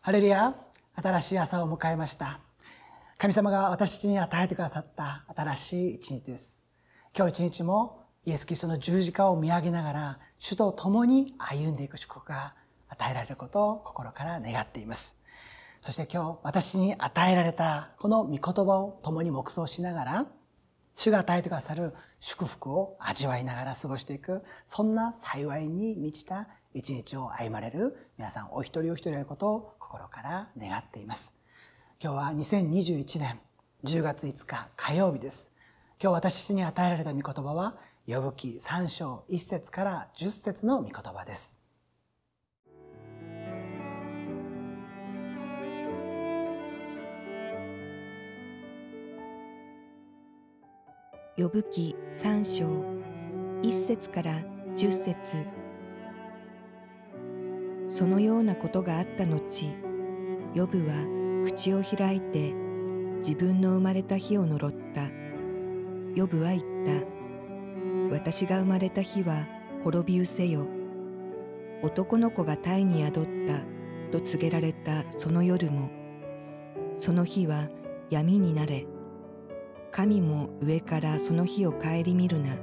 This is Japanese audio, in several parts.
ハレルヤ新しい朝を迎えました神様が私たちに与えてくださった新しい一日です今日一日もイエス・キリストの十字架を見上げながら主と共に歩んでいく祝福が与えられることを心から願っていますそして今日私に与えられたこの御言葉を共に黙想しながら主が与えてくださる祝福を味わいながら過ごしていくそんな幸いに満ちた一日を歩まれる皆さんお一人お一人であることを心から願っています今日は2021年10月5日火曜日です今日私に与えられた御言葉は呼ぶ記3章1節から10節の御言葉です呼ぶ記三章一節から十節そのようなことがあった後呼ぶは口を開いて自分の生まれた日を呪った呼ぶは言った私が生まれた日は滅びうせよ男の子がタイに宿ったと告げられたその夜もその日は闇になれ神も上からその日を顧みるな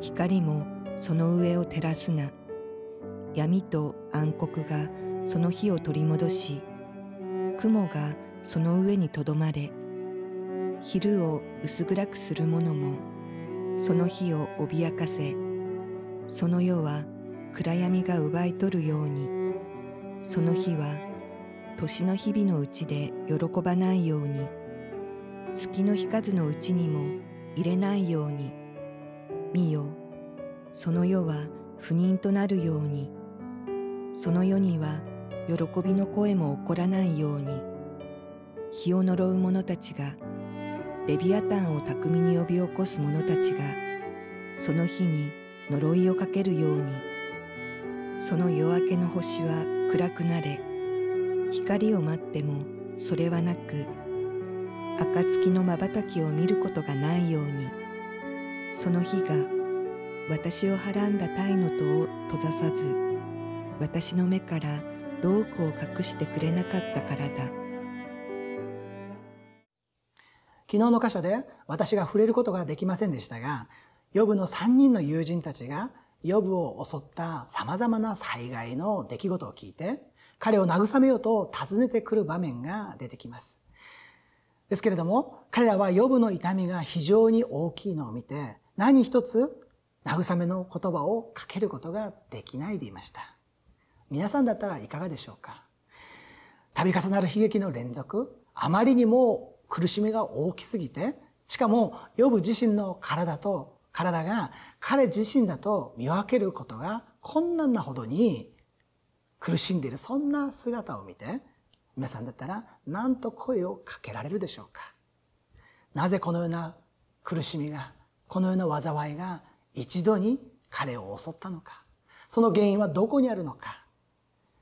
光もその上を照らすな闇と暗黒がその日を取り戻し雲がその上にとどまれ昼を薄暗くする者もその日を脅かせその世は暗闇が奪い取るようにその日は年の日々のうちで喜ばないように。月の日数のうちにも入れないように見よその世は不妊となるようにその世には喜びの声も起こらないように日を呪う者たちがレビアタンを巧みに呼び起こす者たちがその日に呪いをかけるようにその夜明けの星は暗くなれ光を待ってもそれはなく暁のまばたきを見ることがないようにその日が私をはらんだ鯛の戸を閉ざさず私の目からロークを隠してくれなかったからだ昨日の箇所で私が触れることができませんでしたがヨブの3人の友人たちがヨブを襲ったさまざまな災害の出来事を聞いて彼を慰めようと訪ねてくる場面が出てきます。ですけれども彼らはヨブの痛みが非常に大きいのを見て何一つ慰めの言葉をかけることができないでいました皆さんだったらいかがでしょうか度重なる悲劇の連続あまりにも苦しみが大きすぎてしかもヨブ自身の体と体が彼自身だと見分けることが困難なほどに苦しんでいるそんな姿を見て皆さんだったら何と声をかけられるでしょうかなぜこのような苦しみがこのような災いが一度に彼を襲ったのかその原因はどこにあるのか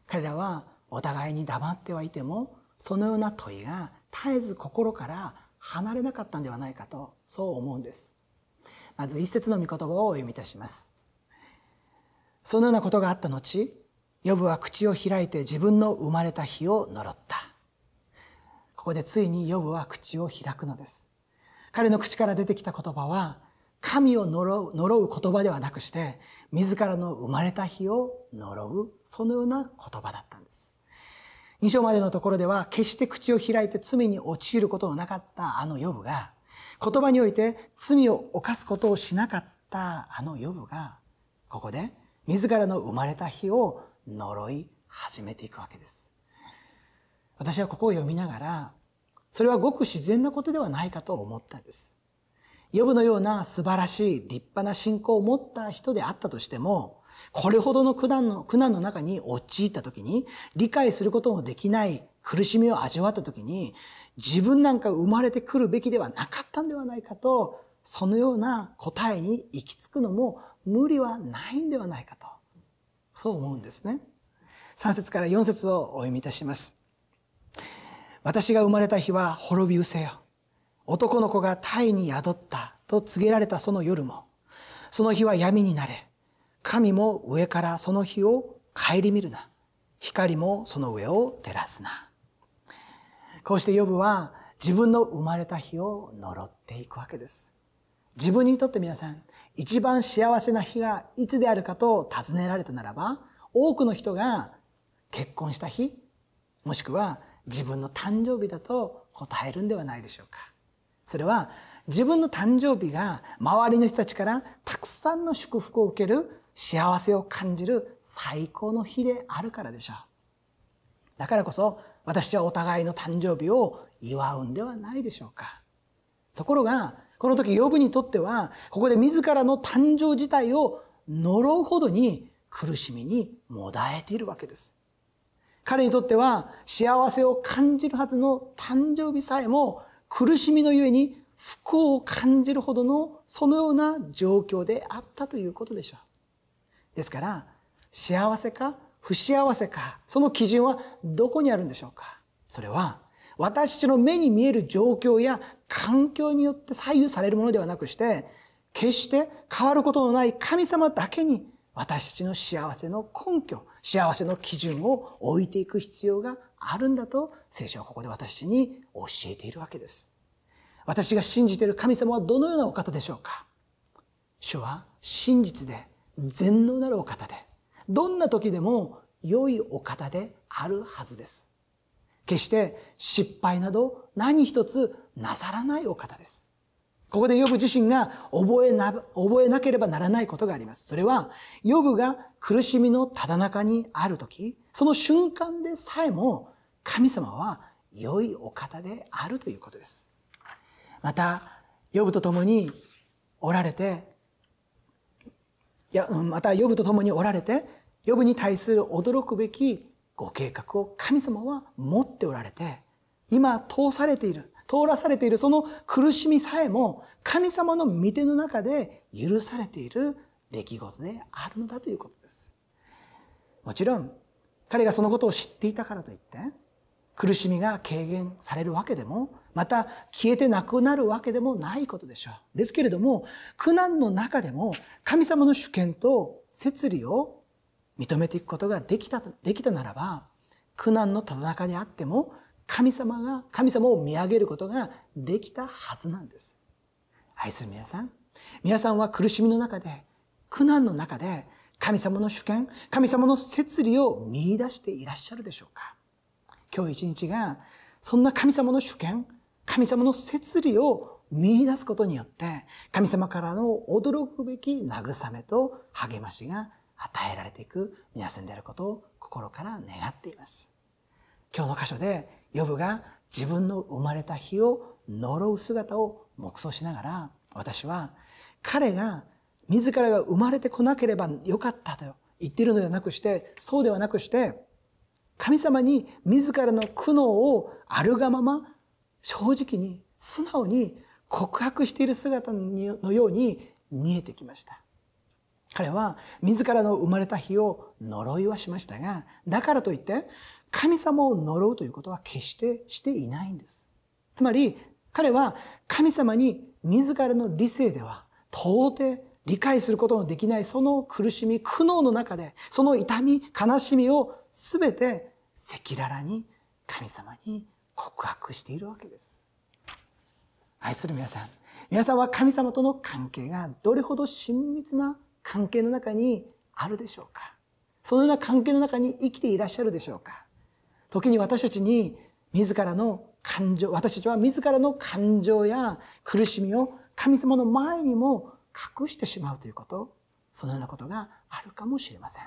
彼らはお互いに黙ってはいてもそのような問いが絶えず心から離れなかったんではないかとそう思うんですまず一節の御言葉をお読みいたしますそのようなことがあった後ヨブは口を開いて自分の生まれた日を呪った。ここでついにヨブは口を開くのです。彼の口から出てきた言葉は、神を呪う呪う言葉ではなくして、自らの生まれた日を呪う、そのような言葉だったんです。2章までのところでは、決して口を開いて罪に陥ることのなかったあのヨブが、言葉において罪を犯すことをしなかったあのヨブが、ここで自らの生まれた日を呪い始めていくわけです。私はここを読みながら、それはごく自然なことではないかと思ったんです。ヨブのような素晴らしい立派な信仰を持った人であったとしても、これほどの苦難の苦難の中に陥った時に、理解することもできない苦しみを味わった時に、自分なんか生まれてくるべきではなかったんではないかと、そのような答えに行き着くのも無理はないんではないかと。そう思うんですね。3節から4節をお読みいたします。私が生まれた日は滅びうせよ。男の子がタイに宿ったと告げられたその夜も、その日は闇になれ。神も上からその日を顧みるな。光もその上を照らすな。こうしてヨブは自分の生まれた日を呪っていくわけです。自分にとって皆さん、一番幸せな日がいつであるかと尋ねられたならば、多くの人が結婚した日、もしくは自分の誕生日だと答えるんではないでしょうか。それは自分の誕生日が周りの人たちからたくさんの祝福を受ける幸せを感じる最高の日であるからでしょう。だからこそ私はお互いの誕生日を祝うんではないでしょうか。ところがこの時ヨブにとってはここで自らの誕生自体を呪うほどに苦しみにもだえているわけです。彼にとっては幸せを感じるはずの誕生日さえも苦しみのゆえに不幸を感じるほどのそのような状況であったということでしょう。ですから幸せか不幸せかその基準はどこにあるんでしょうかそれは私たちの目に見える状況や環境によって左右されるものではなくして決して変わることのない神様だけに私たちの幸せの根拠幸せの基準を置いていく必要があるんだと聖書はここで私たちに教えているわけです私が信じている神様はどのようなお方でしょうか主は真実で全能なるお方でどんな時でも良いお方であるはずです決して失敗など何一つなさらないお方です。ここでヨブ自身が覚えな、覚えなければならないことがあります。それは、ヨブが苦しみのただ中にある時、その瞬間でさえも神様は良いお方であるということです。また、ヨブと共におられて、いや、また、ヨブと共におられて、ヨブに対する驚くべきご計画を神様は持っておられて今通されている通らされているその苦しみさえも神様の御手の中で許されている出来事であるのだということですもちろん彼がそのことを知っていたからといって苦しみが軽減されるわけでもまた消えてなくなるわけでもないことでしょうですけれども苦難の中でも神様の主権と摂理を認めていくことができたできたならば苦難のただ中にあっても神様が神様を見上げることができたはずなんです。愛する皆さん皆さんは苦しみの中で苦難の中で神様の主権神様の摂理を見いだしていらっしゃるでしょうか今日一日がそんな神様の主権神様の摂理を見いだすことによって神様からの驚くべき慰めと励ましが与えられていく皆さんであることを心から願っています。今日の箇所でヨブが自分の生まれた日を呪う姿を黙想しながら私は彼が自らが生まれてこなければよかったと言っているのではなくしてそうではなくして神様に自らの苦悩をあるがまま正直に素直に告白している姿のように見えてきました。彼は自らの生まれた日を呪いはしましたが、だからといって神様を呪うということは決してしていないんです。つまり彼は神様に自らの理性では到底理解することのできないその苦しみ、苦悩の中で、その痛み、悲しみを全て赤裸々に神様に告白しているわけです。愛する皆さん、皆さんは神様との関係がどれほど親密な関係の中にあるでしょうかそのような関係の中に生きていらっしゃるでしょうか時に私たちに自らの感情私たちは自らの感情や苦しみを神様の前にも隠してしまうということそのようなことがあるかもしれません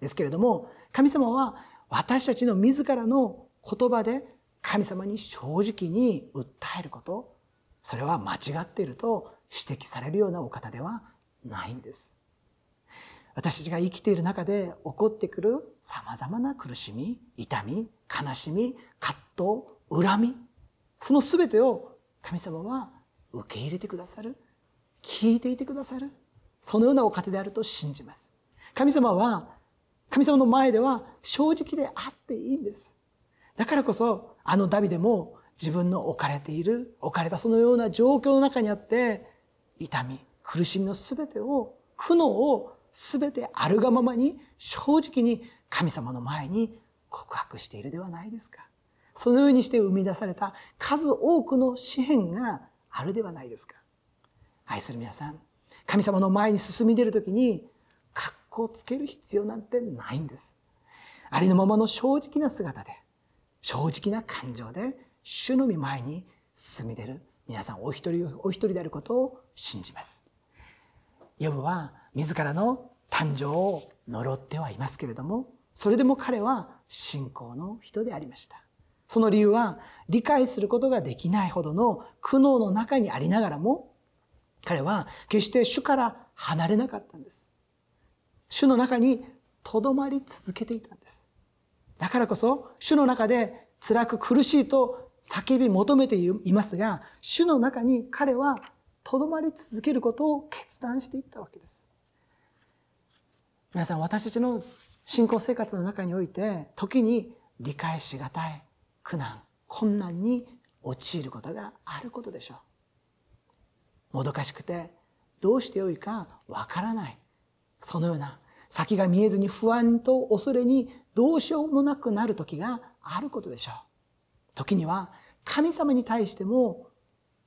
ですけれども神様は私たちの自らの言葉で神様に正直に訴えることそれは間違っていると指摘されるようなお方ではないんです。私たちが生きている中で起こってくる様々な苦しみ、痛み、悲しみ、葛藤、恨み、その全てを神様は受け入れてくださる、聞いていてくださる、そのようなお方であると信じます。神様は、神様の前では正直であっていいんです。だからこそ、あのダビデも自分の置かれている、置かれたそのような状況の中にあって、痛み、苦しみの全てを苦悩を全てあるがままに正直に神様の前に告白しているではないですか。そのようにして生み出された数多くの詩篇があるではないですか。愛する皆さん、神様の前に進み出るときに、格好つける必要なんてないんです。ありのままの正直な姿で、正直な感情で、主の御前に進み出る皆さんお一人お一人であることを信じます。ヨブは自らの誕生を呪ってはいますけれどもそれでも彼は信仰の人でありましたその理由は理解することができないほどの苦悩の中にありながらも彼は決して主から離れなかったんです主の中にとどまり続けていたんですだからこそ主の中で辛く苦しいと叫び求めていますが主の中に彼はとどまり続けることを決断していったわけです皆さん私たちの信仰生活の中において時に理解しがたい苦難困難に陥ることがあることでしょうもどかしくてどうしてよいかわからないそのような先が見えずに不安と恐れにどうしようもなくなる時があることでしょう時には神様に対しても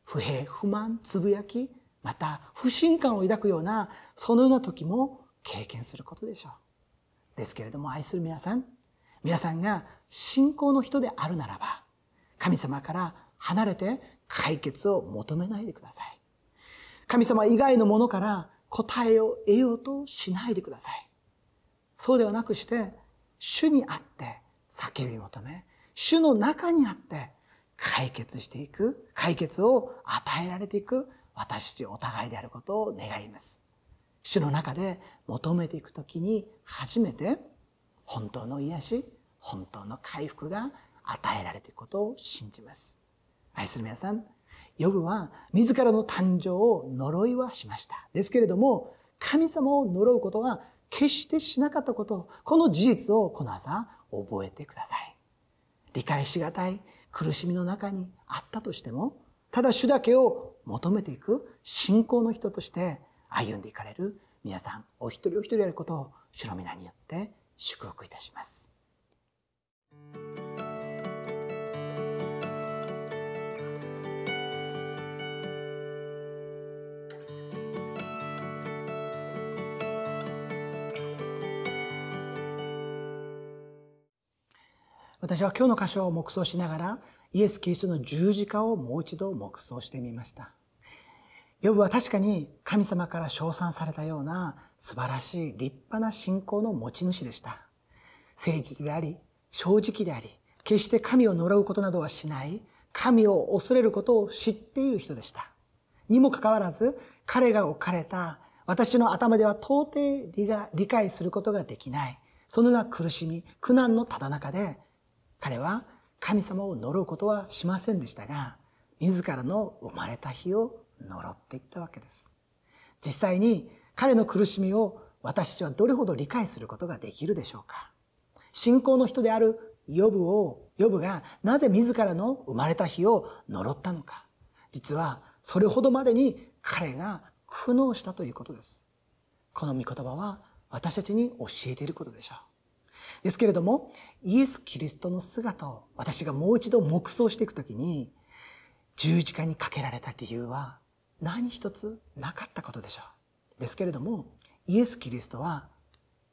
不平不満つぶやきまた不信感を抱くようなそのような時も経験することでしょうですけれども愛する皆さん皆さんが信仰の人であるならば神様から離れて解決を求めないでください神様以外のものから答えを得ようとしないでくださいそうではなくして主にあって叫び求め主の中にあって解決していく、解決を与えられていく私たちお互いであることを願います。主の中で求めていくときに初めて本当の癒し、本当の回復が与えられていくことを信じます。愛する皆さん、ヨブは自らの誕生を呪いはしました。ですけれども、神様を呪うことは決してしなかったこと、この事実をこの朝覚えてください。理解しがたい、苦しみの中にあったとしても、ただ主だけを求めていく信仰の人として歩んでいかれる皆さんお一人お一人やることを主の皆によって祝福いたします。私は今日の箇所を黙想しながらイエス・キリストの十字架をもう一度黙想してみました。ヨブは確かに神様から称賛されたような素晴らしい立派な信仰の持ち主でした。誠実であり、正直であり、決して神を呪うことなどはしない、神を恐れることを知っている人でした。にもかかわらず、彼が置かれた私の頭では到底理解することができない、そのような苦しみ、苦難のただ中で彼は神様を呪うことはしませんでしたが自らの生まれた日を呪っていったわけです実際に彼の苦しみを私たちはどれほど理解することができるでしょうか信仰の人であるヨブをヨブがなぜ自らの生まれた日を呪ったのか実はそれほどまでに彼が苦悩したということですこの御言葉は私たちに教えていることでしょうですけれどもイエス・キリストの姿を私がもう一度黙想していくときに十字架にかけられた理由は何一つなかったことでしょう。ですけれどもイエス・キリストは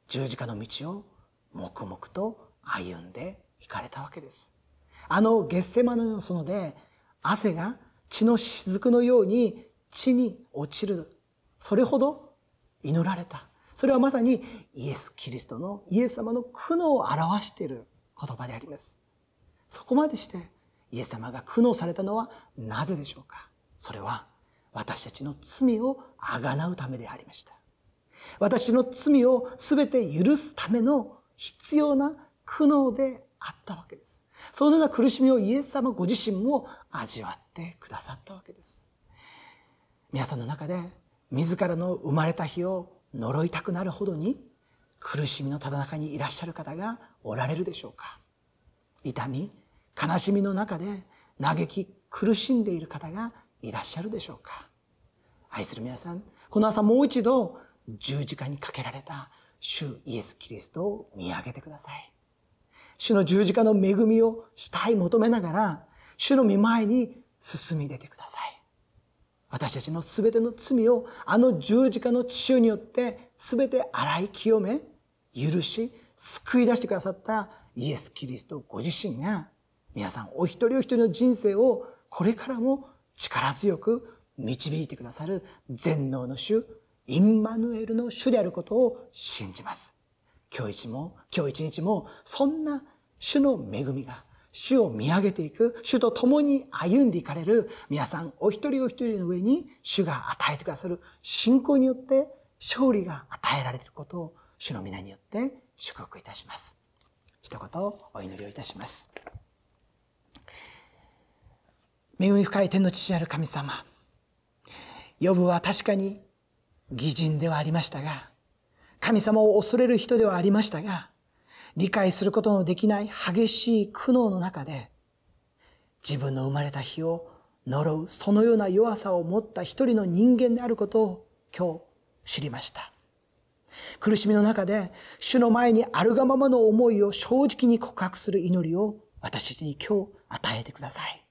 十字架の道を黙々と歩んでいかれたわけです。あのゲッセマネの園で汗が血の雫のように地に落ちるそれほど祈られたそれはまさにイエス・キリストのイエス様の苦悩を表している言葉でありますそこまでしてイエス様が苦悩されたのはなぜでしょうかそれは私たちの罪をあがなうためでありました私の罪を全て許すための必要な苦悩であったわけですそのような苦しみをイエス様ご自身も味わってくださったわけです皆さんの中で自らの生まれた日を呪いたくなるほどに苦しみのただ中にいらっしゃる方がおられるでしょうか痛み悲しみの中で嘆き苦しんでいる方がいらっしゃるでしょうか愛する皆さんこの朝もう一度十字架にかけられた主イエス・キリストを見上げてください主の十字架の恵みをしたい求めながら主の御前に進み出てください私たちの全ての罪をあの十字架の血潮によって全て洗い清め許し救い出してくださったイエス・キリストご自身が皆さんお一人お一人の人生をこれからも力強く導いてくださる全能の主インマヌエルの主であることを信じます。今日一も今日一日もそんな主の恵みが主を見上げていく、主と共に歩んでいかれる皆さん、お一人お一人の上に主が与えてくださる信仰によって勝利が与えられていることを主の皆によって祝福いたします。一言お祈りをいたします。恵み深い天の父なる神様、ヨブは確かに偽人ではありましたが、神様を恐れる人ではありましたが、理解することのできない激しい苦悩の中で自分の生まれた日を呪うそのような弱さを持った一人の人間であることを今日知りました苦しみの中で主の前にあるがままの思いを正直に告白する祈りを私に今日与えてください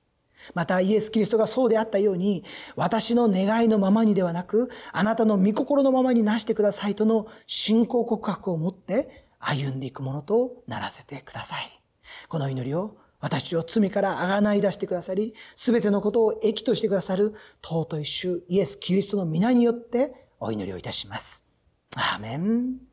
またイエス・キリストがそうであったように私の願いのままにではなくあなたの御心のままになしてくださいとの信仰告白を持って歩んでいくものとならせてください。この祈りを私を罪からあがない出してくださり、すべてのことを益としてくださる尊い主イエス・キリストの皆によってお祈りをいたします。アーメン。